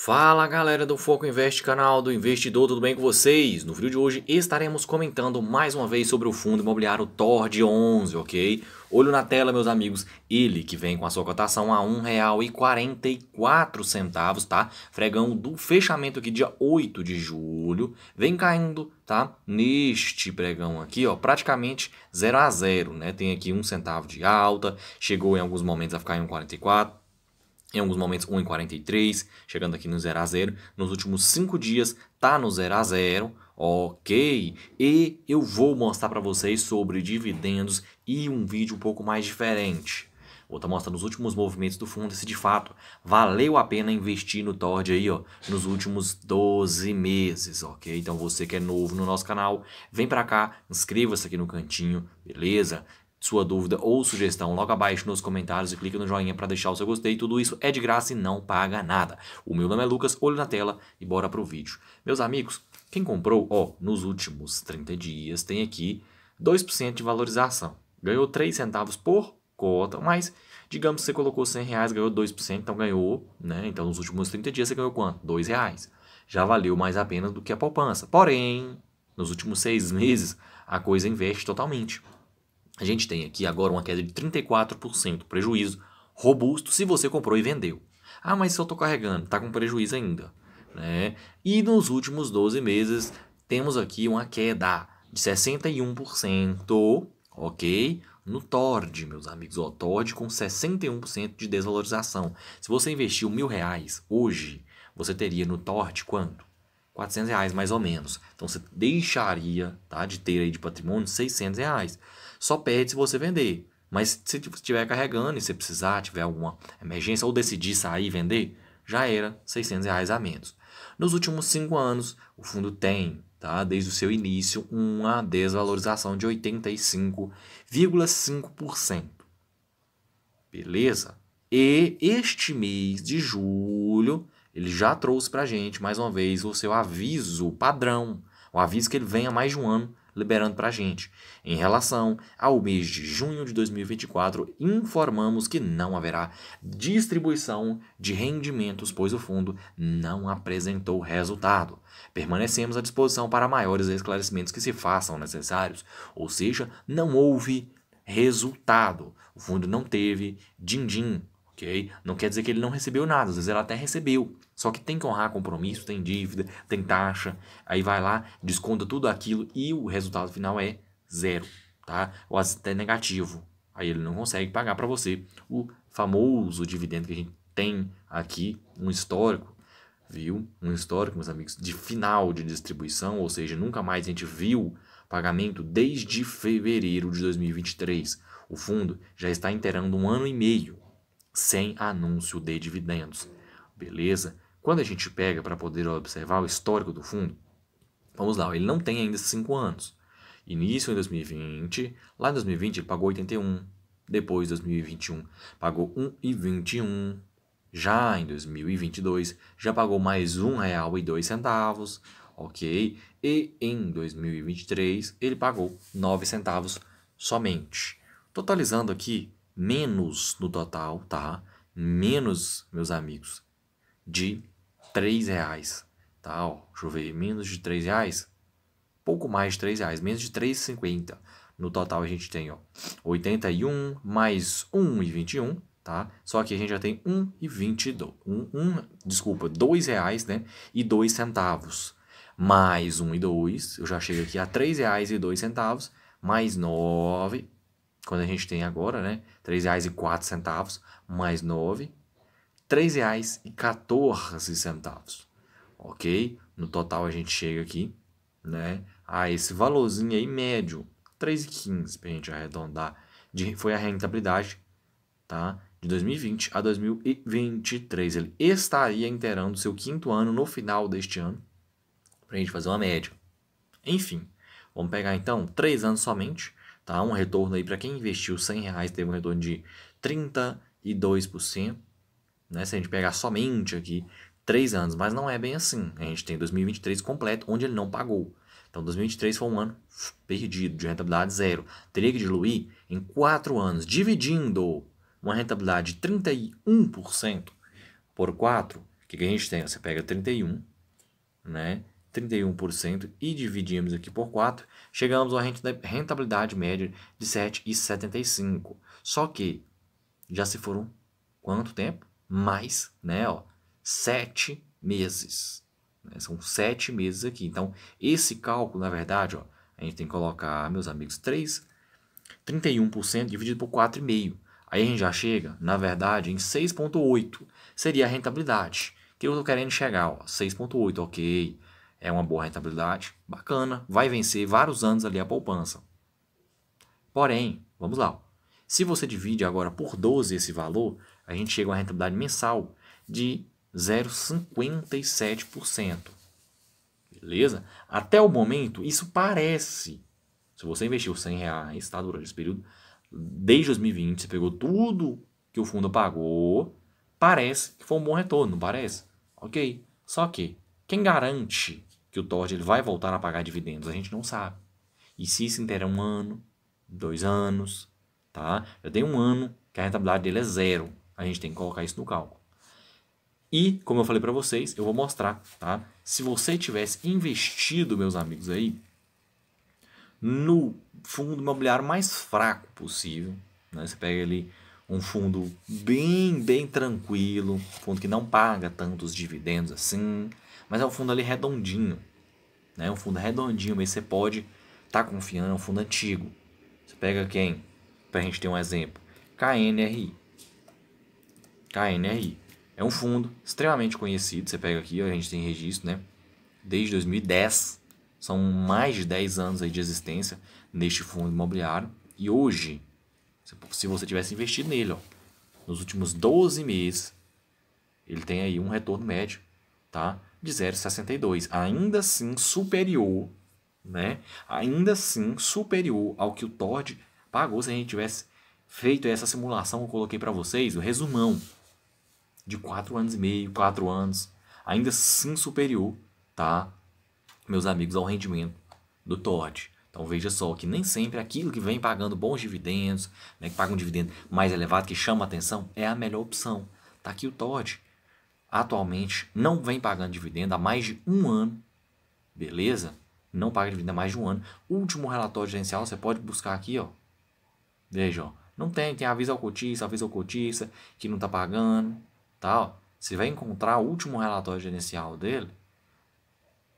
Fala galera do Foco Invest, canal do investidor, tudo bem com vocês? No vídeo de hoje estaremos comentando mais uma vez sobre o fundo imobiliário TORD 11, ok? Olho na tela, meus amigos, ele que vem com a sua cotação a R$1,44, tá? Fregão do fechamento aqui dia 8 de julho, vem caindo, tá? Neste pregão aqui, ó, praticamente 0 a 0, né? Tem aqui um centavo de alta, chegou em alguns momentos a ficar em 1,44, em alguns momentos 1:43 chegando aqui no 0 a 0. Nos últimos 5 dias tá no 0 a 0. Ok, e eu vou mostrar para vocês sobre dividendos e um vídeo um pouco mais diferente. Vou estar tá mostrando os últimos movimentos do fundo se de fato valeu a pena investir no Tord aí, ó, nos últimos 12 meses, ok? Então você que é novo no nosso canal, vem para cá, inscreva-se aqui no cantinho, beleza? sua dúvida ou sugestão logo abaixo nos comentários e clique no joinha para deixar o seu gostei. Tudo isso é de graça e não paga nada. O meu nome é Lucas, olho na tela e bora pro vídeo. Meus amigos, quem comprou, ó, nos últimos 30 dias tem aqui 2% de valorização. Ganhou 3 centavos por cota, mas digamos que você colocou 100 reais, ganhou 2%, então ganhou, né? Então nos últimos 30 dias você ganhou quanto? 2 reais. Já valeu mais a pena do que a poupança. Porém, nos últimos 6 meses a coisa investe totalmente. A gente tem aqui agora uma queda de 34%, prejuízo robusto se você comprou e vendeu. Ah, mas se eu estou carregando, está com prejuízo ainda. Né? E nos últimos 12 meses, temos aqui uma queda de 61%, ok? No Tord, meus amigos, o Tord com 61% de desvalorização. Se você investiu mil reais hoje, você teria no Tord quanto? 400 reais mais ou menos. Então você deixaria tá, de ter aí de patrimônio 600 reais. Só perde se você vender. Mas se estiver carregando e você precisar, tiver alguma emergência ou decidir sair e vender, já era 600 reais a menos. Nos últimos cinco anos, o fundo tem, tá, desde o seu início, uma desvalorização de 85,5%. Beleza? E este mês de julho ele já trouxe para a gente, mais uma vez, o seu aviso padrão, o aviso que ele vem há mais de um ano liberando para a gente. Em relação ao mês de junho de 2024, informamos que não haverá distribuição de rendimentos, pois o fundo não apresentou resultado. Permanecemos à disposição para maiores esclarecimentos que se façam necessários, ou seja, não houve resultado. O fundo não teve din-din, ok? Não quer dizer que ele não recebeu nada, às vezes ela até recebeu. Só que tem que honrar compromisso, tem dívida, tem taxa, aí vai lá, desconta tudo aquilo e o resultado final é zero, tá? Ou até negativo. Aí ele não consegue pagar para você o famoso dividendo que a gente tem aqui, um histórico, viu? Um histórico, meus amigos, de final de distribuição, ou seja, nunca mais a gente viu pagamento desde fevereiro de 2023. O fundo já está inteirando um ano e meio sem anúncio de dividendos. Beleza? Quando a gente pega para poder observar o histórico do fundo, vamos lá, ele não tem ainda 5 anos. Início em 2020, lá em 2020 ele pagou 81, depois 2021 pagou 1,21, já em 2022 já pagou mais R$ 1,02, ok? E em 2023 ele pagou 9 centavos somente. Totalizando aqui menos no total, tá? Menos, meus amigos, de 3 reais, tá? Ó, deixa eu ver, menos de 3 reais, pouco mais de 3 reais, menos de 3,50. No total a gente tem, ó, 81 mais 1,21, tá? Só que a gente já tem 1,22, 1, 1, desculpa, 2 reais, né? E 2 centavos, mais 1 e 2, eu já chego aqui a 3 reais e 2 centavos, mais 9, quando a gente tem agora, né? R$ centavos mais 9, R$ 3,14, ok? No total a gente chega aqui, né? A esse valorzinho aí médio, R$ 3,15 para a gente arredondar, de, foi a rentabilidade, tá? De 2020 a 2023. Ele estaria inteirando seu quinto ano no final deste ano, para a gente fazer uma média. Enfim, vamos pegar então três anos somente, tá? Um retorno aí para quem investiu 100 reais teve um retorno de 32%, né? Se a gente pegar somente aqui três anos, mas não é bem assim. A gente tem 2023 completo, onde ele não pagou. Então 2023 foi um ano perdido, de rentabilidade zero. Teria que diluir em quatro anos, dividindo uma rentabilidade de 31% por 4, o que, que a gente tem? Você pega 31, né? 31% e dividimos aqui por 4, chegamos a uma rentabilidade média de 7,75. Só que já se foram quanto tempo? Mais, né? Ó, 7 meses. Né, são 7 meses aqui. Então, esse cálculo, na verdade, ó, a gente tem que colocar, meus amigos, 3, 31% dividido por 4,5. Aí a gente já chega, na verdade, em 6,8. Seria a rentabilidade. que eu estou querendo chegar? 6,8, ok é uma boa rentabilidade, bacana, vai vencer vários anos ali a poupança. Porém, vamos lá, se você divide agora por 12 esse valor, a gente chega a uma rentabilidade mensal de 0,57%. Beleza? Até o momento, isso parece. Se você investiu 100 reais tá, durante esse período, desde 2020, você pegou tudo que o fundo pagou, parece que foi um bom retorno, não parece? Ok. Só que quem garante que o Todd ele vai voltar a pagar dividendos? A gente não sabe. E se isso inteira um ano, dois anos, tá? Já tem um ano que a rentabilidade dele é zero. A gente tem que colocar isso no cálculo. E, como eu falei para vocês, eu vou mostrar, tá? Se você tivesse investido, meus amigos aí, no fundo imobiliário mais fraco possível, né? Você pega ali um fundo bem, bem tranquilo, fundo que não paga tantos dividendos assim, mas é um fundo ali redondinho, né? Um fundo redondinho, mas você pode estar tá confiando, é um fundo antigo. Você pega quem? Para a gente ter um exemplo. KNRI. KNRI. É um fundo extremamente conhecido. Você pega aqui, a gente tem registro, né? Desde 2010. São mais de 10 anos aí de existência neste fundo imobiliário. E hoje, se você tivesse investido nele, ó, nos últimos 12 meses, ele tem aí um retorno médio, tá? de 0,62, ainda assim superior, né? Ainda assim superior ao que o Todd pagou se a gente tivesse feito essa simulação que eu coloquei para vocês, o resumão de 4 anos e meio, 4 anos, ainda assim superior, tá? Meus amigos, ao rendimento do Todd. Então veja só que nem sempre aquilo que vem pagando bons dividendos, né, que paga um dividendo mais elevado, que chama atenção, é a melhor opção. Tá aqui o Todd, atualmente não vem pagando dividendo há mais de um ano, beleza? Não paga dividendo há mais de um ano. Último relatório gerencial, você pode buscar aqui, ó. Veja, ó. Não tem, tem aviso ao cotista, aviso ao cotista que não está pagando, tal. Tá, você vai encontrar o último relatório gerencial dele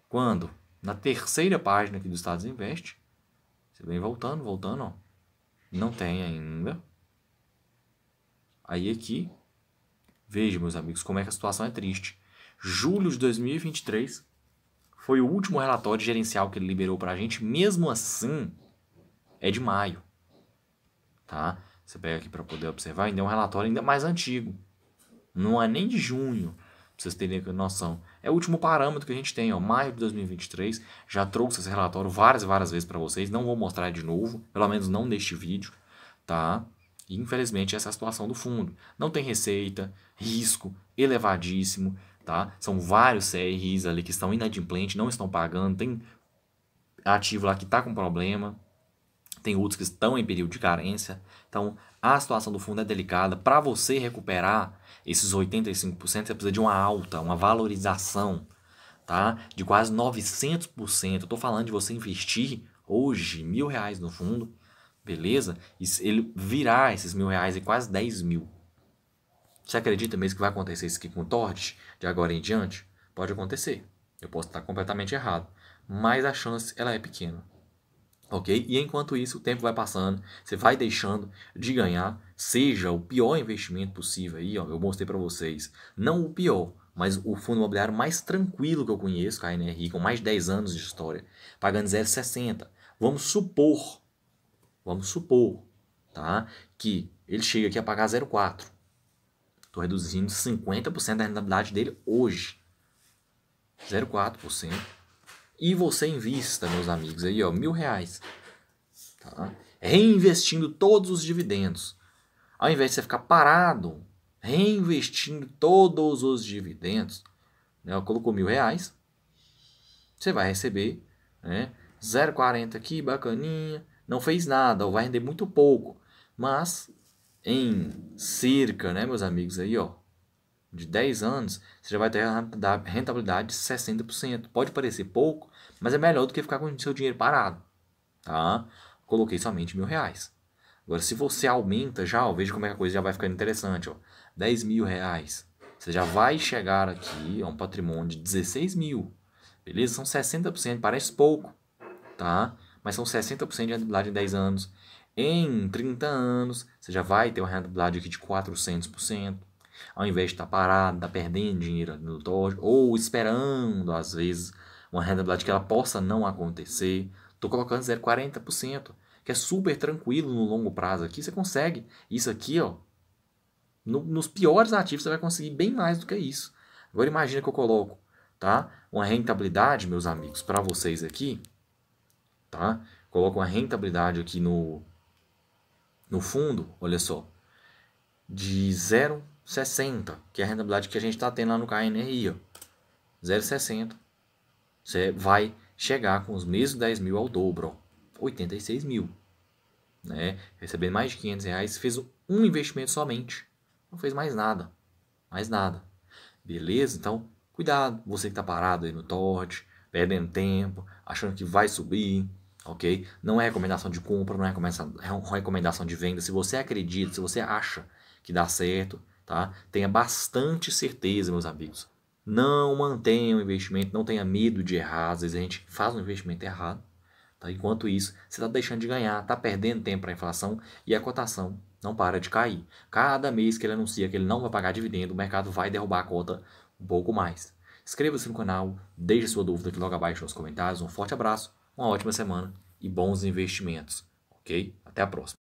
quando? Na terceira página aqui do Estados Invest. Você vem voltando, voltando, ó. Não tem ainda. Aí aqui, Veja, meus amigos, como é que a situação é triste. Julho de 2023 foi o último relatório gerencial que ele liberou para a gente. Mesmo assim, é de maio. Tá? Você pega aqui para poder observar, ainda é um relatório ainda mais antigo. Não é nem de junho, pra vocês terem noção. É o último parâmetro que a gente tem, ó, maio de 2023. Já trouxe esse relatório várias, várias vezes para vocês. Não vou mostrar de novo, pelo menos não neste vídeo, tá? E infelizmente essa é a situação do fundo. Não tem receita, risco elevadíssimo, tá? São vários CRIs ali que estão inadimplentes, não estão pagando, tem ativo lá que está com problema, tem outros que estão em período de carência. Então, a situação do fundo é delicada. Para você recuperar esses 85%, você precisa de uma alta, uma valorização, tá? De quase 900%. Eu estou falando de você investir hoje mil reais no fundo Beleza? E ele virar esses mil reais e quase 10 mil. Você acredita mesmo que vai acontecer isso aqui com o Tord de agora em diante? Pode acontecer. Eu posso estar completamente errado. Mas a chance ela é pequena. Ok? E enquanto isso, o tempo vai passando, você vai deixando de ganhar, seja o pior investimento possível aí, ó, eu mostrei para vocês. Não o pior, mas o fundo imobiliário mais tranquilo que eu conheço, KNRI, com mais de 10 anos de história, pagando 0,60. Vamos supor Vamos supor tá, que ele chega aqui a pagar 0,4. Estou reduzindo 50% da rentabilidade dele hoje. 0,4%. E você invista, meus amigos, aí, ó, mil reais. Tá? Reinvestindo todos os dividendos. Ao invés de você ficar parado, reinvestindo todos os dividendos, né, colocou mil reais, você vai receber né, 0,40 aqui, bacaninha, não fez nada ou vai render muito pouco. Mas em cerca, né, meus amigos, aí, ó, de 10 anos, você já vai ter a rentabilidade de 60%. Pode parecer pouco, mas é melhor do que ficar com o seu dinheiro parado. Tá? Coloquei somente mil reais. Agora, se você aumenta já, ó, veja como é que a coisa já vai ficando interessante. Ó. 10 mil reais. Você já vai chegar aqui a um patrimônio de 16 mil. Beleza? São 60%, parece pouco. Tá? mas são 60% de rentabilidade em 10 anos. Em 30 anos, você já vai ter uma rentabilidade aqui de 400%, ao invés de estar tá parado, estar tá perdendo dinheiro no Doge, ou esperando, às vezes, uma rentabilidade que ela possa não acontecer. Estou colocando 0,40%, que é super tranquilo no longo prazo aqui, você consegue. Isso aqui, ó, no, nos piores ativos, você vai conseguir bem mais do que isso. Agora imagina que eu coloco, tá? Uma rentabilidade, meus amigos, para vocês aqui, tá? Coloco a rentabilidade aqui no, no fundo, olha só, de 0,60, que é a rentabilidade que a gente está tendo lá no KNRI, 0,60. Você vai chegar com os mesmos 10 mil ao dobro, ó, 86 mil. Né? Recebendo mais de 500 reais, fez um investimento somente. Não fez mais nada. Mais nada. Beleza? Então, cuidado. Você que está parado aí no TOD, perdendo tempo, achando que vai subir, ok? Não é recomendação de compra, não é, é recomendação de venda. Se você acredita, se você acha que dá certo, tá? Tenha bastante certeza, meus amigos. Não mantenha o investimento, não tenha medo de errar. Às vezes a gente faz um investimento errado, tá? Enquanto isso, você está deixando de ganhar, está perdendo tempo para a inflação e a cotação não para de cair. Cada mês que ele anuncia que ele não vai pagar dividendo, o mercado vai derrubar a cota um pouco mais. Inscreva-se no canal, deixe sua dúvida aqui logo abaixo nos comentários. Um forte abraço uma ótima semana e bons investimentos, ok? Até a próxima.